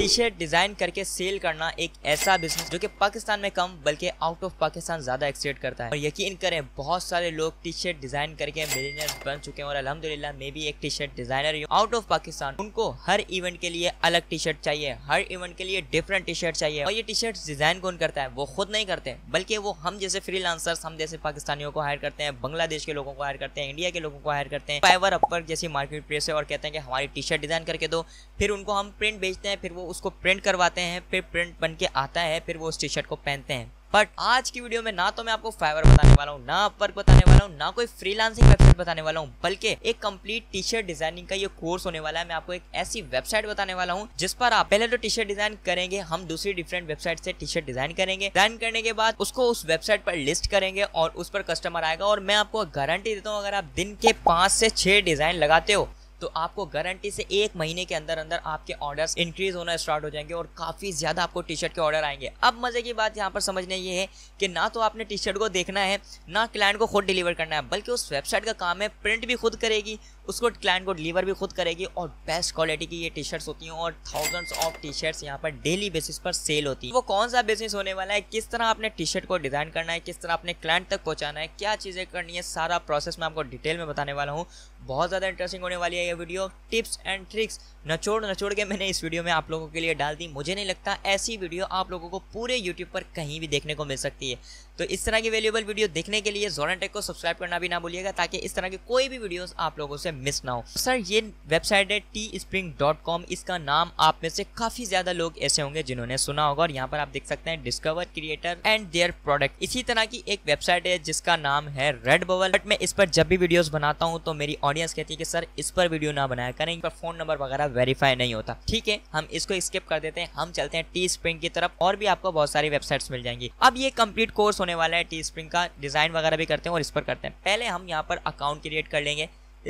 T shirt design करके sell करना एक ऐसा बिजनेस जो कि पाकिस्तान में कम बल्कि आउट ऑफ पाकिस्तान ज़्यादा एक्सेट करता है और यकीन करें बहुत सारे लोग टी शर्ट डिज़ाइन करके मिलीनियर बन चुके हैं और अलहमदिल्ला मैं भी एक टी शर्ट डिज़ाइनर हूँ आउट ऑफ पाकिस्तान उनको हर इवेंट के लिए अलग टी शर्ट चाहिए हर इवेंट के लिए डिफरेंट टी शर्ट चाहिए और ये टी शर्ट डिज़ाइन कौन करता है वो खुद नहीं करते बल्कि वो हम जैसे फ्री हम जैसे पाकिस्तानियों को हायर करते हैं बांग्लादेश के लोगों को हायर करते हैं इंडिया के लोगों को हायर करते हैं फाइवर अपर जैसी मार्केट प्लेस है और कहते हैं कि हमारी टी शर्ट डिज़ाइन करके दो फिर उनको हम प्रिंट बेचते हैं फिर वो उसको प्रिंट करवाते हैं फिर प्रिंट बन के आता है फिर वो उस टी शर्ट को पहनते हैं बट आज की वीडियो में ना तो मैं आपको फाइवर बताने वाला हूँ ना अपवर्क बताने वाला हूँ ना कोई फ्रीलांसिंग वेबसाइट बताने वाला हूँ बल्कि एक कंप्लीट टी शर्ट डिजाइनिंग का ये कोर्स होने वाला है मैं आपको एक ऐसी वेबसाइट बताने वाला हूँ जिस पर आप पहले तो टी शर्ट डिजाइन करेंगे हम दूसरी डिफरेंट वेबसाइट से टी शर्ट डिजाइन करेंगे डिजाइन करने के बाद उसको उस वेबसाइट पर लिस्ट करेंगे और उस पर कस्टमर आएगा और मैं आपको गारंटी देता हूँ अगर आप दिन के पांच से छह डिजाइन लगाते हो तो आपको गारंटी से एक महीने के अंदर अंदर आपके ऑर्डर्स इंक्रीज होना स्टार्ट हो जाएंगे और काफ़ी ज़्यादा आपको टी शर्ट के ऑर्डर आएंगे अब मज़े की बात यहाँ पर समझने ये है कि ना तो आपने टी शर्ट को देखना है ना क्लाइंट को खुद डिलीवर करना है बल्कि उस वेबसाइट का काम है प्रिंट भी खुद करेगी उसको क्लाइंट को डिलीवर भी खुद करेगी और बेस्ट क्वालिटी की ये टी शर्ट्स होती हैं और थाउजेंड्स ऑफ टी शर्ट्स यहाँ पर डेली बेसिस पर सेल होती है वो कौन सा बिजनेस होने वाला है किस तरह आपने टी शर्ट को डिज़ाइन करना है किस तरह अपने क्लाइंट तक पहुँचाना है क्या चीज़ें करनी है सारा प्रोसेस मैं आपको डिटेल में बताने वाला हूँ बहुत ज़्यादा इंटरेस्टिंग होने वाली है ये वीडियो टिप्स एंड ट्रिक्स नचोड़ नचोड़ के मैंने इस वीडियो में आप लोगों के लिए डाल दी मुझे नहीं लगता ऐसी वीडियो आप लोगों को पूरे यूट्यूब पर कहीं भी देखने को मिल सकती है तो इस तरह की वैल्यूबल वीडियो देखने के लिए जोरन टेक को सब्सक्राइब करना भी ना भूलिएगा ताकि इस तरह की कोई भी वीडियोस आप लोगों से मिस ना हो सर ये वेबसाइट है टी स्प्रिंग डॉट कॉम इसका नाम आप में से काफी ज्यादा लोग ऐसे होंगे जिन्होंने सुना होगा और यहाँ पर आप देख सकते हैं discover creator and their product इसी तरह की एक वेबसाइट है जिसका नाम है रेड बवल बट मैं इस पर जब भी वीडियोज बनाता हूँ तो मेरी ऑडियंस कहती है कि सर इस पर वीडियो ना बनाया करें इन पर फोन नंबर वगैरह वेरीफाई नहीं होता ठीक है हम इसको स्किप कर देते हैं हम चलते हैं टी स्प्रिंग की तरफ और भी आपको बहुत सारी वेबसाइट मिल जाएंगी अब ये कम्प्लीट कोर्स होने वाला है टी स्प्रिंग का डिज़ाइन वगैरह भी करते हैं और इस पर करते हैं पहले हम यहाँ पर अकाउंट क्रिएट कर लेंगे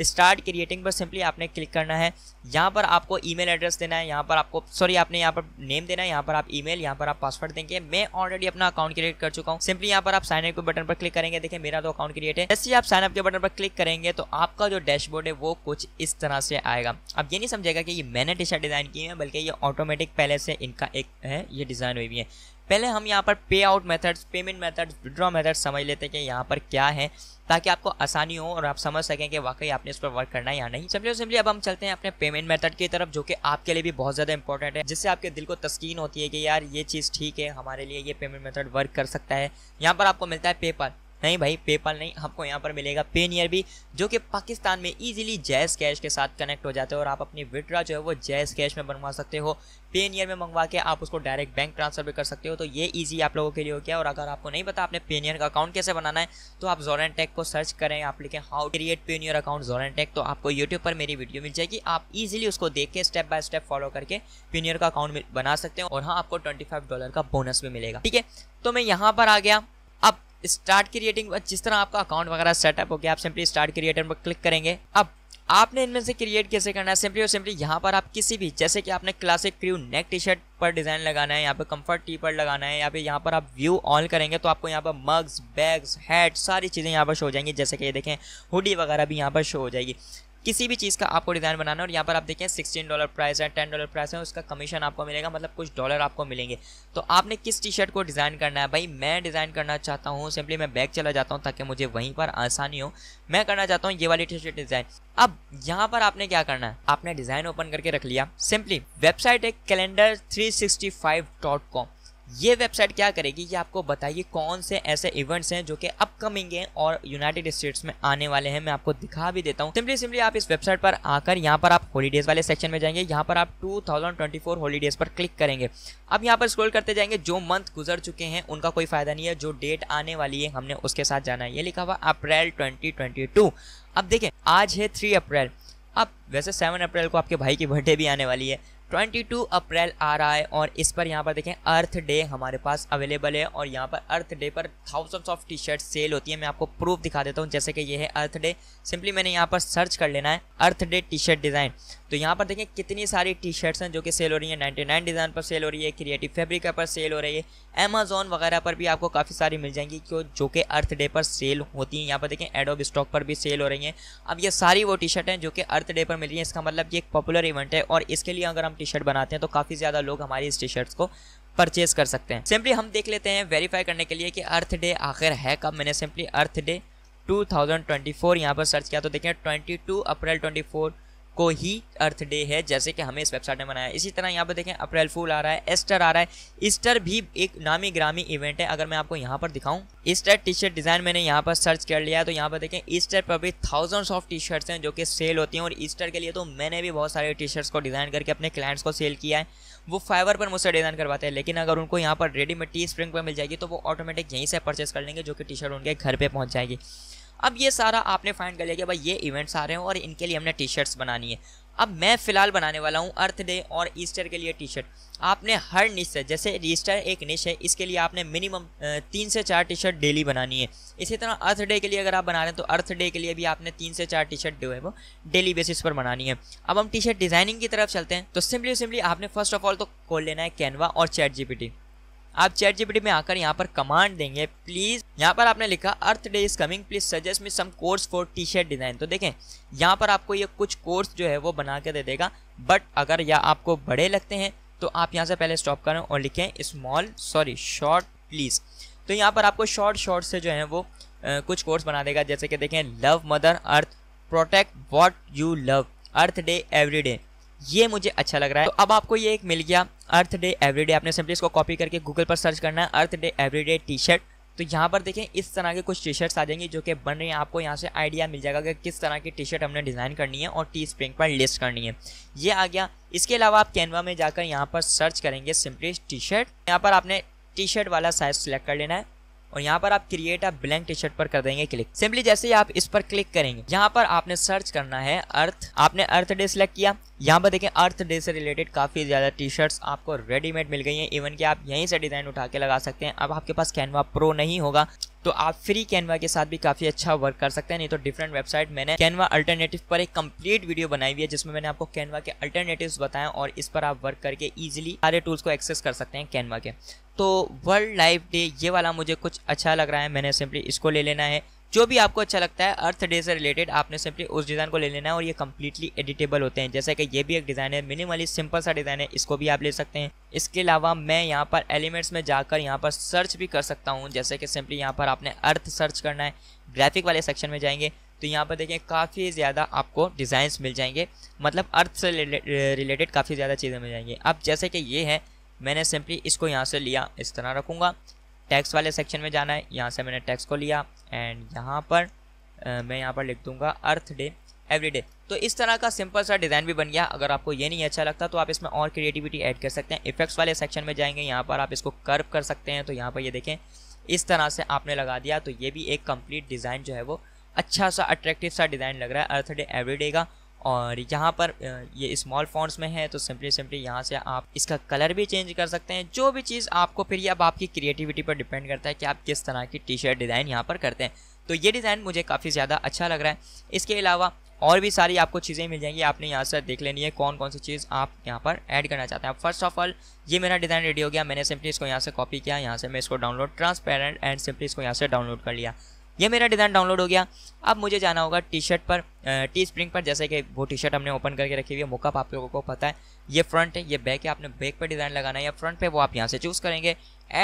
स्टार्ट क्रिएटिंग पर सिंपली आपने क्लिक करना है यहाँ पर आपको ईमेल एड्रेस देना है यहाँ पर आपको सॉरी आपने यहाँ पर नेम देना है यहाँ पर आप ईमेल यहाँ पर आप पासवर्ड देंगे मैं ऑलरेडी अपना अकाउंट क्रिएट कर चुका हूँ सिंपली यहाँ पर आप साइन अप के बटन पर क्लिक करेंगे देखिए मेरा तो अकाउंट क्रिएट है जैसे ही आप साइन अप के बटन पर क्लिक करेंगे तो आपका जो डैशबोर्ड है वो कुछ इस तरह से आएगा अब ये नहीं समझेगा कि ये मैंने टी डिज़ाइन की है बल्कि ये ऑटोमेटिक पहले से इनका एक है ये डिज़ाइन हुई हुई है पहले हम यहाँ पर pay out methods payment methods withdraw method समझ लेते हैं कि यहाँ पर क्या है ताकि आपको आसानी हो और आप समझ सकें कि वाकई आपने इस पर वर्क करना है या नहीं सिंपली सिंपली अब हम चलते हैं अपने पेमेंट मेथड की तरफ जो कि आपके लिए भी बहुत ज़्यादा इंपॉर्टेंट है जिससे आपके दिल को तस्कीन होती है कि यार ये चीज़ ठीक है हमारे लिए ये पेमेंट मेथड वर्क कर सकता है यहाँ पर आपको मिलता है पेपर नहीं भाई पेपाल नहीं आपको यहाँ पर मिलेगा पेनियर भी जो कि पाकिस्तान में ईजिली जैस कैश के साथ कनेक्ट हो जाते हैं और आप अपनी विड्रा जो है वो जैस कैश में बनवा सकते हो पेनियर में मंगवा के आप उसको डायरेक्ट बैंक ट्रांसफर भी कर सकते हो तो ये इजी आप लोगों के लिए हो गया और अगर आपको नहीं पता आपने पेनियर का अकाउंट कैसे बनाना है तो आप जोरन टेक को सर्च करें आप लिखें हाउ क्रिएट पेनियर अकाउंट जोरन टेक तो आपको यूट्यूब पर मेरी वीडियो मिल जाएगी आप ईजिली उसको देख के स्टेप बाय स्टेप फॉलो करके पेनियर का अकाउंट बना सकते हो और हाँ आपको ट्वेंटी डॉलर का बोनस भी मिलेगा ठीक है तो मैं यहाँ पर आ गया अब स्टार्ट क्रिएटिंग जिस तरह आपका अकाउंट वगैरह सेटअप हो गया आप सिंपली स्टार्ट क्रिएटर पर क्लिक करेंगे अब आपने इनमें से क्रिएट कैसे करना है सिंपली और सिंपली यहाँ पर आप किसी भी जैसे कि आपने classic crew neck T shirt पर डिज़ाइन लगाना है यहाँ पर कंफर्ट टी पर लगाना है या फिर यहाँ पर आप व्यू ऑन करेंगे तो आपको यहाँ पर मग्स बैग्स हैट सारी चीज़ें यहाँ पर शो हो जाएंगी जैसे कि ये देखें हुडी वगैरह भी यहाँ पर शो हो जाएगी किसी भी चीज़ का आपको डिज़ाइन बनाना है और यहाँ पर आप देखें सिक्सटीन डॉलर प्राइस है टेन डॉलर प्राइस है उसका कमीशन आपको मिलेगा मतलब कुछ डॉलर आपको मिलेंगे तो आपने किस टी शर्ट को डिज़ाइन करना है भाई मैं डिज़ाइन करना चाहता हूँ सिंपली मैं बैग चला जाता हूँ ताकि मुझे वहीं पर आसानी हो मैं करना चाहता हूँ ये वाली टी शर्ट डिज़ाइन अब यहाँ पर आपने क्या करना है आपने डिज़ाइन ओपन करके रख लिया सिंपली वेबसाइट है calendar three sixty five dot com ये वेबसाइट क्या करेगी ये आपको बताइए कौन से ऐसे इवेंट्स हैं जो कि अपकमिंग हैं और यूनाइटेड स्टेट्स में आने वाले हैं मैं आपको दिखा भी देता हूँ सिंपली सिंपली आप इस वेबसाइट पर आकर यहाँ पर आप हॉलीडेज वाले सेक्शन में जाएंगे यहाँ पर आप 2024 हॉलीडेज पर क्लिक करेंगे अब यहाँ पर स्क्रोल करते जाएंगे जो मंथ गुजर चुके हैं उनका कोई फायदा नहीं है जो डेट आने वाली है हमने उसके साथ जाना है ये लिखा हुआ अप्रैल ट्वेंटी अब देखें आज है थ्री अप्रैल अब वैसे सेवन अप्रैल को आपके भाई की बर्थडे भी आने वाली है 22 अप्रैल आ रहा है और इस पर यहाँ पर देखें अर्थ डे हमारे पास अवेलेबल है और यहाँ पर अर्थ डे पर thousands of T shirt sale होती है मैं आपको प्रूफ दिखा देता हूँ जैसे कि ये है अर्थ डे सिंपली मैंने यहाँ पर सर्च कर लेना है earth day T shirt design तो यहाँ पर देखें कितनी सारी टी शर्ट्स हैं जो कि सेल हो रही हैं 99 डिज़ाइन पर सेल हो रही है क्रिएटिव फैब्रिक पर सेल हो रही है अमेजोन वगैरह पर भी आपको काफ़ी सारी मिल जाएंगी क्यों जो कि अर्थ डे पर सेल होती हैं यहाँ पर देखें एडोब स्टॉक पर भी सेल हो रही हैं अब ये सारी वो टी शर्ट हैं जो कि अर्थ डे पर मिल रही हैं इसका मतलब ये एक पॉपुलर इवेंट है और इसके लिए अगर हम टी शर्ट बनाते हैं तो काफ़ी ज़्यादा लोग हमारी इस टी शर्ट्स को परचेज़ कर सकते हैं सिंपली हम देख लेते हैं वेरीफाई करने के लिए कि अर्थ डे आखिर है कब मैंने सिंपली अर्थ डे 2024 यहाँ पर सर्च किया तो देखें 22 अप्रैल 24 को ही अर्थ डे है जैसे कि हमें इस वेबसाइट में बनाया इसी तरह यहाँ पर देखें अप्रैल फूल आ रहा है ईस्टर आ रहा है ईस्टर भी एक नामी ग्रामी इवेंट है अगर मैं आपको यहाँ पर दिखाऊँ ईस्टर टी शर्ट डिज़ाइन मैंने यहाँ पर सर्च कर लिया तो यहाँ पर देखें ईस्टर पर भी थाउजेंड्स ऑफ टी शर्ट्स हैं जो कि सेल होती हैं और ईस्टर के लिए तो मैंने भी बहुत सारे टी शर्ट्स को डिज़ाइन करके अपने क्लाइंट्स को सेल किया है वो फाइबर पर मुझसे डिज़ाइन करवाते हैं लेकिन अगर उनको यहाँ पर रेडीमेड टी स्प्रिंग पर मिल जाएगी तो वो ऑटोमेटिक यहीं से परचेस कर लेंगे जो कि टी शर्ट उनके घर पर पहुँच जाएगी अब ये सारा आपने फाइंड कर लिया कि भाई ये इवेंट्स आ रहे हैं और इनके लिए हमने टी शर्ट्स बनानी है अब मैं फ़िलहाल बनाने वाला हूँ अर्थ डे और ईस्टर के लिए टी शर्ट आपने हर निश से जैसे ईस्टर एक निश है इसके लिए आपने मिनिमम तीन से चार टी शर्ट डेली बनानी है इसी तरह अर्थ डे के लिए अगर आप बना रहे हैं तो अर्थ डे के लिए भी आपने तीन से चार टी शर्ट जो है वो डेली बेसिस पर बनानी है अब हम टी शर्ट डिज़ाइनिंग की तरफ चलते हैं तो सिंपली सिंपली आपने फर्स्ट ऑफ ऑल तो खोल लेना है कैनवा और चैट जी आप चैट जीपीटी में आकर यहाँ पर कमांड देंगे प्लीज यहाँ पर आपने लिखा earth day is coming please suggest me some course for T shirt design तो देखें यहाँ पर आपको ये कुछ कोर्स जो है वो बना के दे देगा बट अगर यह आपको बड़े लगते हैं तो आप यहाँ से पहले स्टॉप करें और लिखें स्मॉल सॉरी शॉर्ट प्लीज तो यहाँ पर आपको शॉर्ट शॉर्ट से जो है वो आ, कुछ कोर्स बना देगा जैसे कि देखें love mother earth protect what you love earth day every day ये मुझे अच्छा लग रहा है तो अब आपको ये एक मिल गया अर्थ डे एवरी डे आपने सिंपली इसको कॉपी करके गूगल पर सर्च करना है earth day every day T shirt तो यहाँ पर देखें इस तरह के कुछ टी शर्ट्स आ जाएंगी जो कि बन रही हैं आपको यहाँ से आइडिया मिल जाएगा कि किस तरह की टी शर्ट हमने डिज़ाइन करनी है और टी स्प्रिंग पर लिस्ट करनी है ये आ गया इसके अलावा आप कैनवा में जाकर यहाँ पर सर्च करेंगे सिंपली टी शर्ट यहाँ पर आपने टी शर्ट वाला साइज सेलेक्ट कर लेना है और यहाँ पर आप create a blank T shirt पर कर देंगे क्लिक सिंपली जैसे ही आप इस पर क्लिक करेंगे यहाँ पर आपने सर्च करना है अर्थ आपने अर्थ डे सिलेक्ट किया यहाँ पर देखें अर्थ डे से रिलेटेड काफ़ी ज़्यादा टी शर्ट्स आपको रेडीमेड मिल गई हैं इवन कि आप यहीं से डिज़ाइन उठा के लगा सकते हैं अब आपके पास कैनवा प्रो नहीं होगा तो आप फ्री कैनवा के साथ भी काफ़ी अच्छा वर्क कर सकते हैं नहीं तो डिफरेंट वेबसाइट मैंने कैनवा अल्टरनेटिव पर एक कंप्लीट वीडियो बनाई हुई है जिसमें मैंने आपको कैनवा के अल्टरनेटिव्स बताएं और इस पर आप वर्क करके ईजिली सारे टूल्स को एक्सेस कर सकते हैं कैनवा के तो वर्ल्ड लाइफ डे ये वाला मुझे कुछ अच्छा लग रहा है मैंने सिंपली इसको ले लेना है जो भी आपको अच्छा लगता है अर्थ डे से रिलेटेड आपने सिंपली उस डिज़ाइन को ले लेना है और ये कम्प्लीटली एडिटेबल होते हैं जैसे कि ये भी एक डिज़ाइन है मिनिमली सिंपल सा डिज़ाइन है इसको भी आप ले सकते हैं इसके अलावा मैं यहाँ पर एलिमेंट्स में जाकर यहाँ पर सर्च भी कर सकता हूँ जैसे कि सिंपली यहाँ पर आपने अर्थ सर्च करना है ग्राफिक वाले सेक्शन में जाएंगे तो यहाँ पर देखें काफ़ी ज़्यादा आपको डिज़ाइंस मिल जाएंगे मतलब अर्थ से रिलेटेड काफ़ी ज़्यादा चीज़ें मिल जाएंगी अब जैसे कि ये है मैंने सिंपली इसको यहाँ से लिया इस तरह रखूँगा टैक्स वाले सेक्शन में जाना है यहाँ से मैंने टैक्स को लिया एंड यहाँ पर आ, मैं यहाँ पर लिख दूँगा अर्थ डे एवरीडे तो इस तरह का सिंपल सा डिज़ाइन भी बन गया अगर आपको ये नहीं अच्छा लगता तो आप इसमें और क्रिएटिविटी ऐड कर सकते हैं इफेक्ट्स वाले सेक्शन में जाएंगे यहाँ पर आप इसको कर्व कर सकते हैं तो यहाँ पर ये यह देखें इस तरह से आपने लगा दिया तो ये भी एक कम्प्लीट डिज़ाइन जो है वो अच्छा सा अट्रैक्टिव सा डिज़ाइन लग रहा है अर्थ डे एवरीडे का और यहाँ पर ये स्मॉल फॉन्ट्स में है तो सिंपली सिंपली यहाँ से आप इसका कलर भी चेंज कर सकते हैं जो भी चीज़ आपको फिर ये अब आपकी क्रिएटिविटी पर डिपेंड करता है कि आप किस तरह की टी शर्ट डिज़ाइन यहाँ पर करते हैं तो ये डिज़ाइन मुझे काफ़ी ज़्यादा अच्छा लग रहा है इसके अलावा और भी सारी आपको चीज़ें मिल जाएंगी आपने यहाँ से देख लेनी है कौन कौन सी चीज़ आप यहाँ पर ऐड करना चाहते हैं फर्स्ट ऑफ ऑल ये मेरा डिज़ाइन रेडी हो गया मैंने सिंपली इसको यहाँ से कॉपी किया यहाँ से मैं इसको डाउनलोड ट्रांसपेरेंट एंड सिंपली इसको यहाँ से डाउनलोड कर लिया ये मेरा डिज़ाइन डाउनलोड हो गया अब मुझे जाना होगा टी शर्ट पर टी स्प्रिंग पर जैसे कि वो टी शर्ट हमने ओपन करके रखी हुई है मोकअप आप लोगों को पता है ये फ्रंट है ये बैक है आपने बैक पर डिज़ाइन लगाना है या फ्रंट पर वो आप यहाँ से चूज़ करेंगे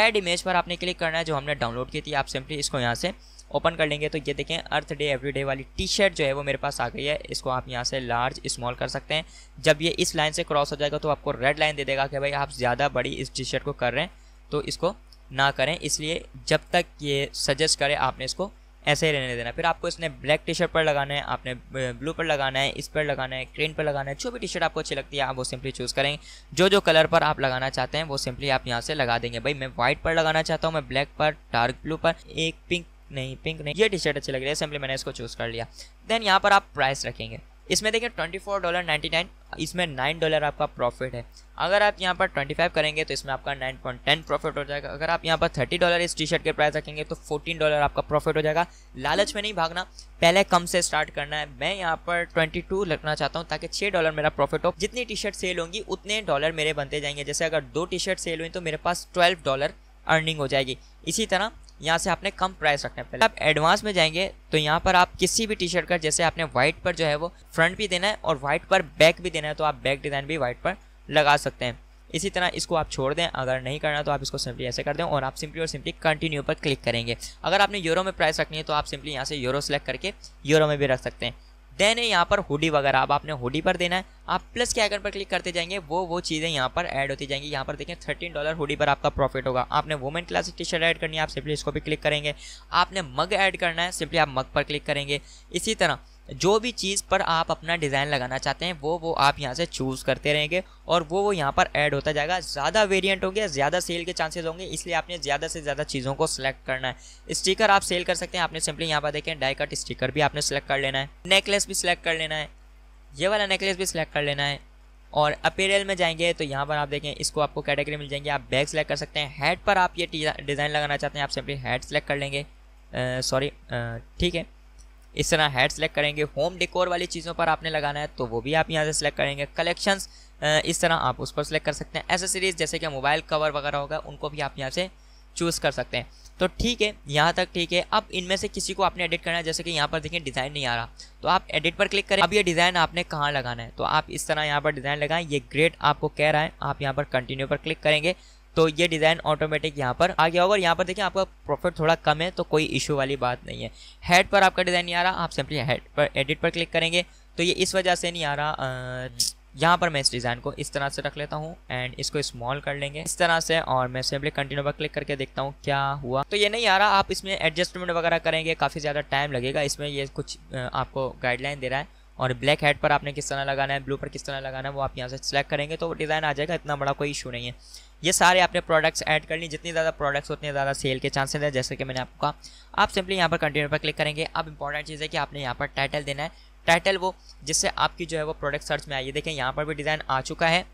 एड इमेज पर आपने क्लिक करना है जो हमने डाउनलोड की थी आप सिंपली इसको यहाँ से ओपन कर लेंगे तो ये देखें अर्थ डे एवरी डे वाली टी शर्ट जो है वो मेरे पास आ गई है इसको आप यहाँ से लार्ज स्मॉल कर सकते हैं जब ये इस लाइन से क्रॉस हो जाएगा तो आपको रेड लाइन दे देगा कि भाई आप ज़्यादा बड़ी इस टी शर्ट को कर रहे हैं तो इसको ना करें इसलिए जब तक ये सजेस्ट करें आपने इसको ऐसे ही रहने देना फिर आपको इसने ब्लैक टी शर्ट पर लगाना है आपने ब्लू पर लगाना है इस पर लगाना है ग्रीन पर लगाना है जो भी टी शर्ट आपको अच्छी लगती है आप वो सिंपली चूज़ करेंगे जो जो कलर पर आप लगाना चाहते हैं वो सिंपली आप यहाँ से लगा देंगे भाई मैं व्हाइट पर लगाना चाहता हूँ मैं ब्लैक पर डार्क ब्लू पर एक पिंक नहीं पिंक नहीं ये टी शर्ट अच्छी लग रही है सिंपली मैंने इसको चूज़ कर लिया देन यहाँ पर आप प्राइस रखेंगे इसमें देखिए twenty four dollar ninety nine इसमें नाइन डॉलर आपका प्रॉफिट है अगर आप यहाँ पर ट्वेंटी फाइव करेंगे तो इसमें आपका नाइन पॉइंट टेन प्रॉफिट हो जाएगा अगर आप यहाँ पर थर्टी डॉलर इस टी शर्ट के प्राइस रखेंगे तो फोर्टीन डॉलर आपका प्रॉफिट हो जाएगा लालच में नहीं भागना पहले कम से स्टार्ट करना है मैं यहाँ पर ट्वेंटी टू रखना चाहता हूँ ताकि छः डॉलर मेरा प्रॉफिट हो जितनी टी शर्ट सेल होंगी उतने डॉलर मेरे बनते जाएंगे जैसे अगर दो टी शर्ट सेल हुई तो मेरे पास ट्वेल्व डॉलर अर्निंग हो जाएगी इसी तरह यहाँ से आपने कम प्राइस रखना है पहले आप एडवांस में जाएंगे तो यहाँ पर आप किसी भी टी शर्ट का जैसे आपने व्हाइट पर जो है वो फ्रंट भी देना है और व्हाइट पर बैक भी देना है तो आप बैक डिज़ाइन भी व्हाइट पर लगा सकते हैं इसी तरह इसको आप छोड़ दें अगर नहीं करना तो आप इसको सिंपली ऐसे कर दें और आप सिंपली और सिंपली कंटिन्यू पर क्लिक करेंगे अगर आपने यूरो में प्राइस रखनी है तो आप सिंपली यहाँ से यूरो सेलेक्ट करके यूरो में भी रख सकते हैं देन यहाँ पर हुडी वगैरह अब आपने हुडी पर देना है आप प्लस के आइकन पर क्लिक करते जाएंगे वो वो चीज़ें यहाँ पर ऐड होती जाएंगी यहाँ पर देखें थर्टीन डॉलर हुडी पर आपका प्रॉफिट होगा आपने women classic T shirt add करनी है आप सिंपली इसको भी क्लिक करेंगे आपने मग ऐड करना है सिंपली आप मग पर क्लिक करेंगे इसी तरह जो भी चीज़ पर आप अपना डिज़ाइन लगाना चाहते हैं वो वो आप यहाँ से चूज़ करते रहेंगे और वो वो यहाँ पर ऐड होता जाएगा ज़्यादा वेरिएंट होंगे ज़्यादा सेल के चांसेस होंगे इसलिए आपने ज़्यादा से ज़्यादा चीज़ों को सिलेक्ट करना है स्टिकर आप सेल कर सकते हैं आपने सिंपली यहाँ पर देखें डाइकट स्टिकर भी आपने सेलेक्ट कर लेना है नेकलेस भी सिलेक्ट कर लेना है ये वाला नेकलेस भी सिलेक्ट कर लेना है और अपेरियल में जाएंगे तो यहाँ पर आप देखें इसको आपको कैटेगरी मिल जाएंगे आप बैग सेलेक्ट कर सकते हैं हेड पर आप ये डिज़ाइन लगाना चाहते हैं आप सिंपली हेड सेलेक्ट कर लेंगे सॉरी ठीक है इस तरह हेड सेलेक्ट करेंगे होम डेकोर वाली चीज़ों पर आपने लगाना है तो वो भी आप यहाँ से सेलेक्ट करेंगे कलेक्शंस इस तरह आप उस पर सेलेक्ट कर सकते हैं एसेसरीज जैसे कि मोबाइल कवर वगैरह होगा उनको भी आप यहाँ से चूज़ कर सकते हैं तो ठीक है यहाँ तक ठीक है अब इनमें से किसी को आपने एडिट करना है जैसे कि यहाँ पर देखिए डिज़ाइन नहीं आ रहा तो आप एडिट पर क्लिक करें अब ये डिज़ाइन आपने कहाँ लगाना है तो आप इस तरह यहाँ पर डिज़ाइन लगाएं ये ग्रेड आपको कह रहा है आप यहाँ पर कंटिन्यू पर क्लिक करेंगे तो ये डिज़ाइन ऑटोमेटिक यहाँ पर आ गया होगा और यहाँ पर देखिए आपका प्रॉफिट थोड़ा कम है तो कोई इशू वाली बात नहीं है हेड पर आपका डिज़ाइन नहीं आ रहा आप सिंपली हेड पर एडिट पर क्लिक करेंगे तो ये इस वजह से नहीं आ रहा यहाँ पर मैं इस डिज़ाइन को इस तरह से रख लेता हूँ एंड इसको स्मॉल कर लेंगे इस तरह से और मैं सिंपली कंटिन्यू पर क्लिक करके देखता हूँ क्या हुआ तो ये नहीं आ रहा आप इसमें एडजस्टमेंट वगैरह करेंगे काफ़ी ज़्यादा टाइम लगेगा इसमें ये कुछ आपको गाइडलाइन दे रहा है और ब्लैक हेड पर आपने किस तरह लगाना है ब्लू पर किस तरह लगाना है वो आप यहाँ से सिलेक्ट करेंगे तो डिज़ाइन आ जाएगा इतना बड़ा कोई इशू नहीं है ये सारे आपने प्रोडक्ट्स ऐड कर लिए जितनी ज़्यादा प्रोडक्ट्स उतने ज़्यादा सेल के चांसेस हैं जैसे कि मैंने आपको कहा आप सिंपली यहाँ पर कंटिन्यू पर क्लिक करेंगे अब इंपॉर्टेंट चीज़ है कि आपने यहाँ पर टाइटल देना है टाइटल वो जिससे आपकी जो है वो प्रोडक्ट सर्च में आई है देखें यहाँ पर भी डिज़ाइन आ चुका है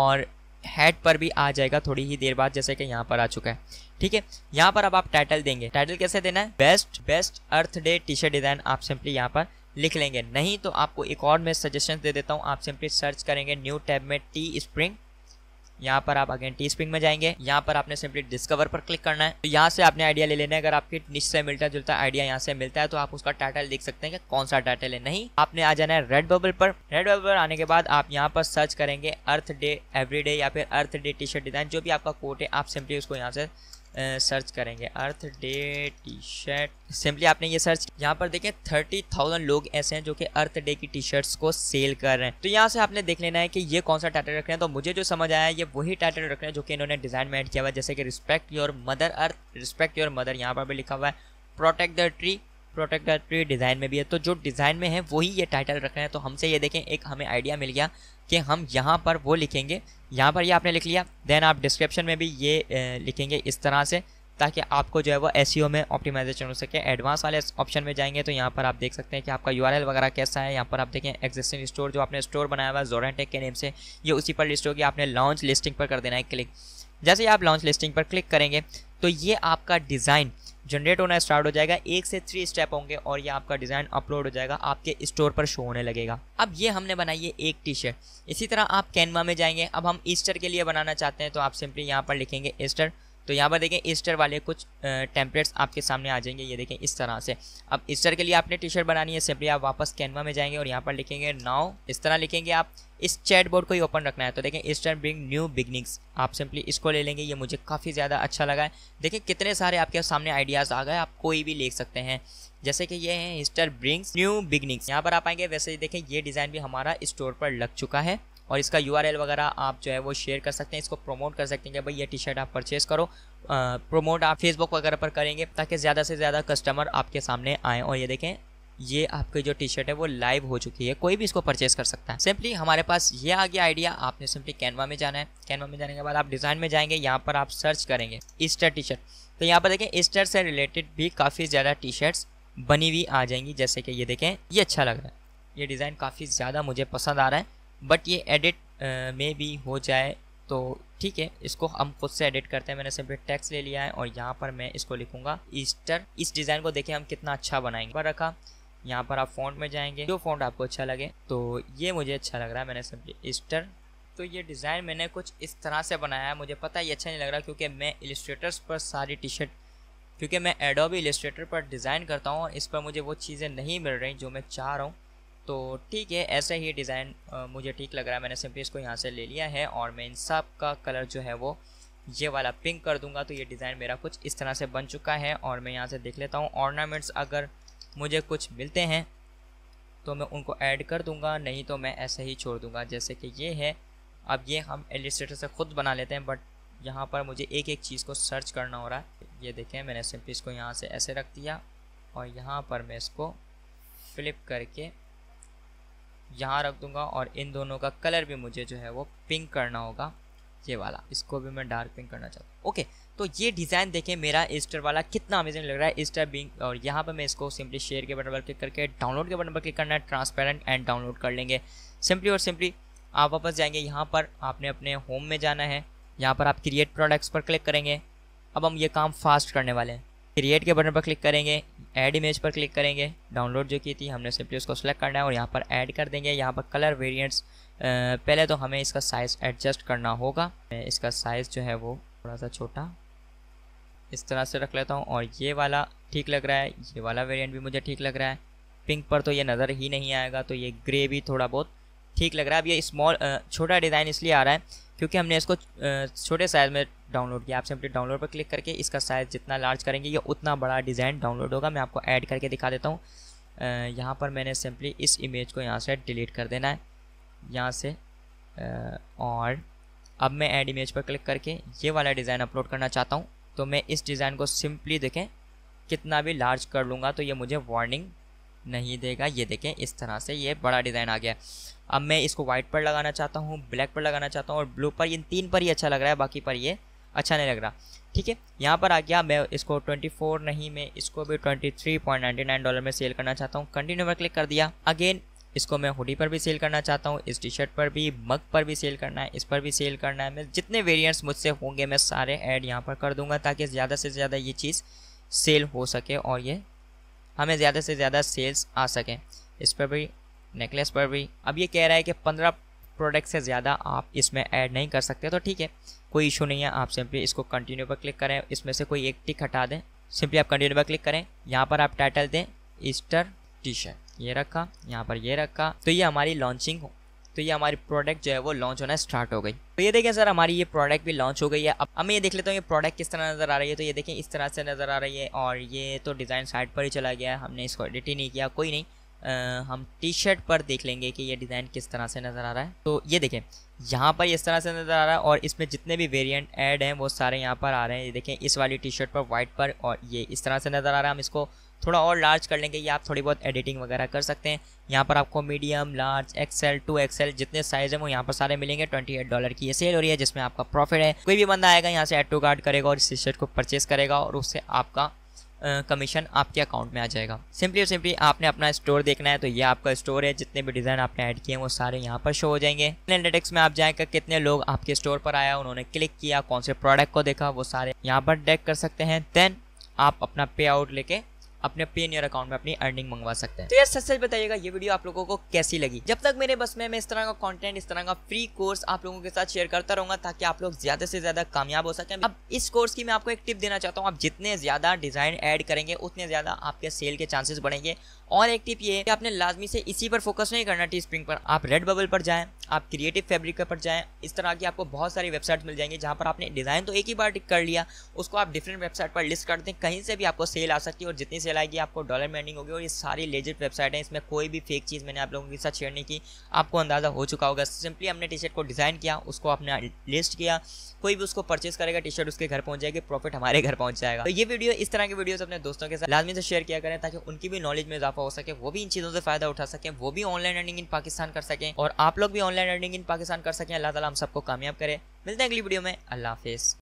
और हेड पर भी आ जाएगा थोड़ी ही देर बाद जैसे कि यहाँ पर आ चुका है ठीक है यहाँ पर अब आप टाइटल देंगे टाइटल कैसे देना है best best earth day T shirt design आप सिंपली यहाँ पर लिख लेंगे नहीं तो आपको एक और मैं सजेशन दे देता हूँ आप सिंपली सर्च करेंगे न्यू टैब में टी स्प्रिंग यहाँ पर आप अगेन टी स्प्रिंग में जाएंगे यहाँ पर आपने सिंपली डिस्कवर पर क्लिक करना है तो यहाँ से आपने आइडिया ले लेना है अगर आपके निश से मिलता जुलता आइडिया यहाँ से मिलता है तो आप उसका टाइटल देख सकते हैं कि कौन सा टाइटल है नहीं आपने आ जाना है रेड बबल पर रेड बबल पर आने के बाद आप यहाँ पर सर्च करेंगे अर्थ डे एवरी या फिर earth day T shirt design जो भी आपका कोट है आप सिंपली उसको यहाँ से सर्च करेंगे earth day T shirt simply आपने ये सर्च यहाँ पर देखें थर्टी थाउजेंड लोग ऐसे हैं जो कि अर्थ डे की टी शर्ट्स को सेल कर रहे हैं तो यहाँ से आपने देख लेना है कि ये कौन सा टाइटल रख रहे हैं तो मुझे जो समझ आया ये वही टाइटल रख रहे हैं जो कि इन्होंने डिजाइन में एड किया हुआ है जैसे कि respect your mother earth respect your mother यहाँ पर भी लिखा हुआ है protect the tree protector design में भी है तो जो डिज़ाइन में है वही ये टाइटल रख रहे हैं तो हमसे ये देखें एक हमें आइडिया मिल गया कि हम यहाँ पर वो लिखेंगे यहाँ पर ये यह आपने लिख लिया देन आप डिस्क्रिप्शन में भी ये लिखेंगे इस तरह से ताकि आपको जो है वो एस e में ऑप्टिमाइजेशन हो सके एडवांस वाले ऑप्शन में जाएंगे तो यहाँ पर आप देख सकते हैं कि आपका यू वगैरह कैसा है यहाँ पर आप देखें एग्जिस्टिंग स्टोर जो आपने स्टोर बनाया हुआ है जोरेंटेक के नेम से ये उसी पर लिस्ट होगी आपने लॉन्च लिस्टिंग पर कर देना है क्लिक जैसे ही आप लॉन्च लिस्टिंग पर क्लिक करेंगे तो ये आपका डिज़ाइन जनरेट होना स्टार्ट हो जाएगा एक से थ्री स्टेप होंगे और ये आपका डिज़ाइन अपलोड हो जाएगा आपके स्टोर पर शो होने लगेगा अब ये हमने बनाई है एक टी शर्ट इसी तरह आप कैनवा में जाएंगे अब हम ईस्टर के लिए बनाना चाहते हैं तो आप सिंपली यहाँ पर लिखेंगे ईस्टर तो यहाँ पर देखें ईस्टर वाले कुछ टेम्पलेट्स आपके सामने आ जाएंगे ये देखें इस तरह से अब ईस्टर के लिए आपने टी शर्ट बनानी है सिंपली आप वापस कैनवा में जाएंगे और यहाँ पर लिखेंगे नाव इस तरह लिखेंगे आप इस चैट बोर्ड को ही ओपन रखना है तो देखें टाइम ब्रिंग न्यू बिगनिंग्स आप सिंपली इसको ले लेंगे ये मुझे काफ़ी ज़्यादा अच्छा लगा है देखें कितने सारे आपके सामने आइडियाज़ आ गए आप कोई भी ले सकते हैं जैसे कि ये है इस्टर ब्रिंग्स न्यू बिगनिंग्स यहाँ पर आप आएंगे वैसे ही देखें ये डिज़ाइन भी हमारा स्टोर पर लग चुका है और इसका यू वगैरह आप जो है वो शेयर कर सकते हैं इसको प्रमोट कर सकते हैं कि भाई ये टी शर्ट आप परचेज़ करो प्रमोट आप फेसबुक वगैरह पर करेंगे ताकि ज़्यादा से ज़्यादा कस्टमर आपके सामने आएँ और ये देखें ये आपकी जो टी शर्ट है वो लाइव हो चुकी है कोई भी इसको परचेस कर सकता है सिंपली हमारे पास ये आ गया आइडिया आपने सिंपली कैनवा में जाना है कैनवा में जाने के बाद आप डिज़ाइन में जाएंगे यहाँ पर आप सर्च करेंगे ईस्टर टी शर्ट तो यहाँ पर देखें ईस्टर से रिलेटेड भी काफ़ी ज़्यादा टी शर्ट्स बनी हुई आ जाएंगी जैसे कि ये देखें ये अच्छा लग रहा है ये डिज़ाइन काफ़ी ज़्यादा मुझे पसंद आ रहा है बट ये एडिट में भी हो जाए तो ठीक है इसको हम खुद से एडिट करते हैं मैंने सिंपली टैक्स ले लिया है और यहाँ पर मैं इसको लिखूंगा ईस्टर इस डिज़ाइन को देखें हम कितना अच्छा बनाएंगे पर रखा यहाँ पर आप फ़ॉन्ट में जाएंगे जो फ़ॉन्ट आपको अच्छा लगे तो ये मुझे अच्छा लग रहा है मैंने समझे ईस्टर तो ये डिज़ाइन मैंने कुछ इस तरह से बनाया है मुझे पता ये अच्छा नहीं लग रहा क्योंकि मैं इलिस्ट्रेटर्स पर सारी टी शर्ट क्योंकि मैं एडोबी इलिस्ट्रेटर पर डिज़ाइन करता हूँ इस पर मुझे वो चीज़ें नहीं मिल रही जो मैं चाह रहा हूँ तो ठीक है ऐसे ही डिज़ाइन मुझे ठीक लग रहा है मैंने सिंपली इसको यहाँ से ले लिया है और मैं इन सब का कलर जो है वो ये वाला पिंक कर दूंगा तो ये डिज़ाइन मेरा कुछ इस तरह से बन चुका है और मैं यहाँ से देख लेता हूँ ऑर्नामेंट्स अगर मुझे कुछ मिलते हैं तो मैं उनको ऐड कर दूंगा नहीं तो मैं ऐसे ही छोड़ दूंगा जैसे कि ये है अब ये हम एलिस्ट्रेटर से ख़ुद बना लेते हैं बट यहाँ पर मुझे एक एक चीज़ को सर्च करना हो रहा है ये देखें मैंने सिंपली इसको यहाँ से ऐसे रख दिया और यहाँ पर मैं इसको फ्लिप करके यहाँ रख दूँगा और इन दोनों का कलर भी मुझे जो है वो पिंक करना होगा ये वाला इसको भी मैं डार्क पिंक करना चाहता हूँ ओके तो ये डिज़ाइन देखें मेरा ईस्टर वाला कितना अमेजिंग लग रहा है ईस्टर बिंग और यहाँ पर मैं इसको सिंपली शेयर के बटन पर क्लिक करके डाउनलोड के बटन पर क्लिक करना है ट्रांसपेरेंट एंड डाउनलोड कर लेंगे सिंपली और सिंपली आप वापस जाएंगे यहाँ पर आपने अपने होम में जाना है यहाँ पर आप क्रिएट प्रोडक्ट्स पर क्लिक करेंगे अब हम ये काम फास्ट करने वाले हैं क्रिएट के बटन पर क्लिक करेंगे ऐड इमेज पर क्लिक करेंगे डाउनलोड जो की थी हमने सिंपली उसको सेलेक्ट करना है और यहाँ पर ऐड कर देंगे यहाँ पर कलर वेरिएंट्स पहले तो हमें इसका साइज़ एडजस्ट करना होगा इसका साइज़ जो है वो थोड़ा सा छोटा इस तरह से रख लेता हूँ और ये वाला ठीक लग रहा है ये वाला वेरिएंट भी मुझे ठीक लग रहा है पिंक पर तो ये नज़र ही नहीं आएगा तो ये ग्रे भी थोड़ा बहुत ठीक लग रहा है अब ये स्मॉल छोटा डिज़ाइन इसलिए आ रहा है क्योंकि हमने इसको छोटे साइज़ में डाउनलोड किया आप सिंपली डाउनलोड पर क्लिक करके इसका साइज़ जितना लार्ज करेंगे ये उतना बड़ा डिज़ाइन डाउनलोड होगा मैं आपको ऐड करके दिखा देता हूँ यहाँ पर मैंने सिंपली इस इमेज को यहाँ से डिलीट कर देना है यहाँ से और अब मैं ऐड इमेज पर क्लिक करके ये वाला डिज़ाइन अपलोड करना चाहता हूँ तो मैं इस डिज़ाइन को सिंपली देखें कितना भी लार्ज कर लूँगा तो ये मुझे वार्निंग नहीं देगा ये देखें इस तरह से ये बड़ा डिज़ाइन आ गया अब मैं इसको वाइट पर लगाना चाहता हूँ ब्लैक पर लगाना चाहता हूँ और ब्लू पर इन तीन पर ही अच्छा लग रहा है बाकी पर ये अच्छा नहीं लग रहा ठीक है यहाँ पर आ गया मैं इसको 24 नहीं मैं इसको भी 23.99 डॉलर में सेल करना चाहता हूँ कंटिन्यू पर क्लिक कर दिया अगेन इसको मैं हुडी पर भी सेल करना चाहता हूँ इस टी शर्ट पर भी मग पर भी सेल करना है इस पर भी सेल करना है मैं जितने वेरियंट्स मुझसे होंगे मैं सारे ऐड यहाँ पर कर दूंगा ताकि ज़्यादा से ज़्यादा ये चीज़ सेल हो सके और ये हमें ज़्यादा से ज़्यादा सेल्स आ सकें इस पर भी नेकलेस पर भी अब ये कह रहा है कि पंद्रह प्रोडक्ट से ज़्यादा आप इसमें ऐड नहीं कर सकते तो ठीक है कोई इशू नहीं है आप सिंपली इसको कंटिन्यू पर क्लिक करें इसमें से कोई एक टिक हटा दें सिंपली आप कंटिन्यू पर क्लिक करें यहाँ पर आप टाइटल दें ईस्टर टी शर्ट ये रखा यहाँ पर ये रखा तो ये हमारी लॉन्चिंग तो ये हमारी प्रोडक्ट जो है वो लॉन्च होना स्टार्ट हो गई तो ये देखें सर हमारी ये प्रोडक्ट भी लॉन्च हो गई है अब हमें ये देख लेता हूँ ये प्रोडक्ट किस तरह नज़र आ रही है तो ये देखें इस तरह से नज़र आ रही है और ये तो डिज़ाइन साइड पर ही चला गया हमने इसको एडिट ही नहीं किया कोई नहीं आ, हम टी शर्ट पर देख लेंगे कि ये डिज़ाइन किस तरह से नज़र आ रहा है तो ये देखें यहाँ पर इस तरह से नज़र आ रहा है और इसमें जितने भी वेरिएंट ऐड हैं वो सारे यहाँ पर आ रहे हैं ये देखें इस वाली टी शर्ट पर वाइट पर और ये इस तरह से नज़र आ रहा है हम इसको थोड़ा और लार्ज कर लेंगे या आप थोड़ी बहुत एडिटिंग वगैरह कर सकते हैं यहाँ पर आपको medium large XL two XL जितने साइज है वो यहाँ पर सारे मिलेंगे ट्वेंटी एट डॉलर की ये सेल हो रही है जिसमें आपका प्रॉफिट है कोई भी बंदा आएगा यहाँ से एड टू कार्ड करेगा और इस टी शर्ट को परचेस करेगा और उससे आपका कमीशन uh, आपके अकाउंट में आ जाएगा सिंपली और सिंपली आपने अपना स्टोर देखना है तो ये आपका स्टोर है जितने भी डिज़ाइन आपने ऐड किए हैं वो सारे यहाँ पर शो हो जाएंगे एनालिटिक्स में आप जाएगा कितने लोग आपके स्टोर पर आया उन्होंने क्लिक किया कौन से प्रोडक्ट को देखा वो सारे यहाँ पर डेक कर सकते हैं देन आप अपना पे आउट लेके अपने पेनियर अकाउंट में अपनी अर्निंग मंगवा सकते हैं तो यार सच सच बताइएगा ये वीडियो आप लोगों को कैसी लगी जब तक मेरे बस में मैं इस तरह का कंटेंट इस तरह का फ्री कोर्स आप लोगों के साथ शेयर करता रहूंगा ताकि आप लोग ज्यादा से ज्यादा कामयाब हो सके अब इस कोर्स की मैं आपको एक टिप देना चाहता हूँ आप जितने ज्यादा डिजाइन एड करेंगे उतने ज्यादा आपके सेल के चांसेस बढ़ेंगे और एक टिप ये है कि आपने लाजमी से इसी पर फोकस नहीं करना टी स्प्रिंग पर आप रेड बबल पर जाएं आप क्रिएटिव फैब्रिक पर जाएं इस तरह की आपको बहुत सारी वेबसाइट्स मिल जाएंगी जहाँ पर आपने डिज़ाइन तो एक ही बार टिक कर लिया उसको आप डिफरेंट वेबसाइट पर लिस्ट कर दें कहीं से भी आपको सेल आ सकती है और जितनी सेल आएगी आपको डॉलर मैंडिंग होगी और ये सारी लेजिट वेबसाइट है इसमें कोई भी फेक चीज़ मैंने आप लोगों के साथ शेयर नहीं की आपको अंदाज़ा हो चुका होगा सिंपली हमने टी शर्ट को डिज़ाइन किया उसको आपने लिस्ट किया कोई भी उसको परचेस करेगा टी शर्ट उसके घर पहुँच जाएगी प्रॉफिट हमारे घर पहुँच जाएगा तो ये वीडियो इस तरह की वीडियोज़ अपने दोस्तों के साथ लाजमी से शेयर किया करें ताकि उनकी भी नॉलेज में इजाफा मुनाफा हो सके वो भी इन चीज़ों से फ़ायदा उठा सकें वो भी ऑनलाइन अर्निंग इन पाकिस्तान कर सकें और आप लोग भी ऑनलाइन अर्निंग इन पाकिस्तान कर सकें अल्लाह ताला हम सबको कामयाब करें मिलते हैं अगली वीडियो में अल्लाह हाफिज़